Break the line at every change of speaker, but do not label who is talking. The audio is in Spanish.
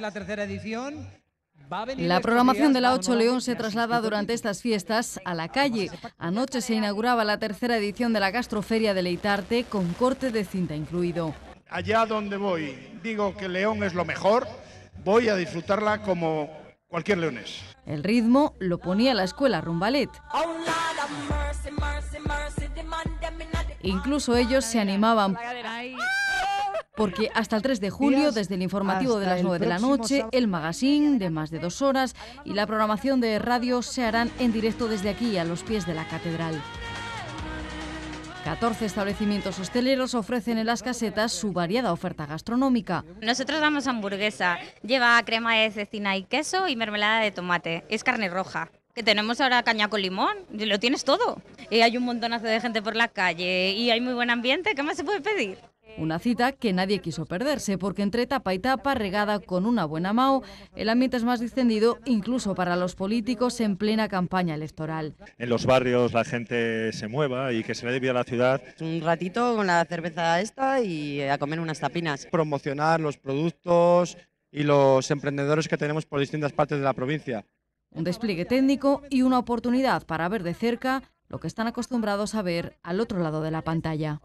la tercera edición. la programación de la 8 León se traslada durante estas fiestas a la calle. Anoche se inauguraba la tercera edición de la Gastroferia de Leitarte con corte de cinta incluido. Allá donde voy, digo que León es lo mejor, voy a disfrutarla como cualquier leonés. El ritmo lo ponía la escuela Rumbalet. Incluso ellos se animaban porque hasta el 3 de julio, desde el informativo de las 9 de la noche, el magazine de más de dos horas y la programación de radio se harán en directo desde aquí, a los pies de la catedral. 14 establecimientos hosteleros ofrecen en las casetas su variada oferta gastronómica.
Nosotros damos hamburguesa, lleva crema de cecina y queso y mermelada de tomate, es carne roja. Que tenemos ahora caña con limón, lo tienes todo. Y hay un montonazo de gente por la calle y hay muy buen ambiente, ¿qué más se puede pedir?
Una cita que nadie quiso perderse, porque entre tapa y tapa, regada con una buena mao, el ambiente es más distendido incluso para los políticos en plena campaña electoral.
En los barrios la gente se mueva y que se le dé vida a la ciudad. Un ratito con la cerveza esta y a comer unas tapinas. Promocionar los productos y los emprendedores que tenemos por distintas partes de la provincia.
Un despliegue técnico y una oportunidad para ver de cerca lo que están acostumbrados a ver al otro lado de la pantalla.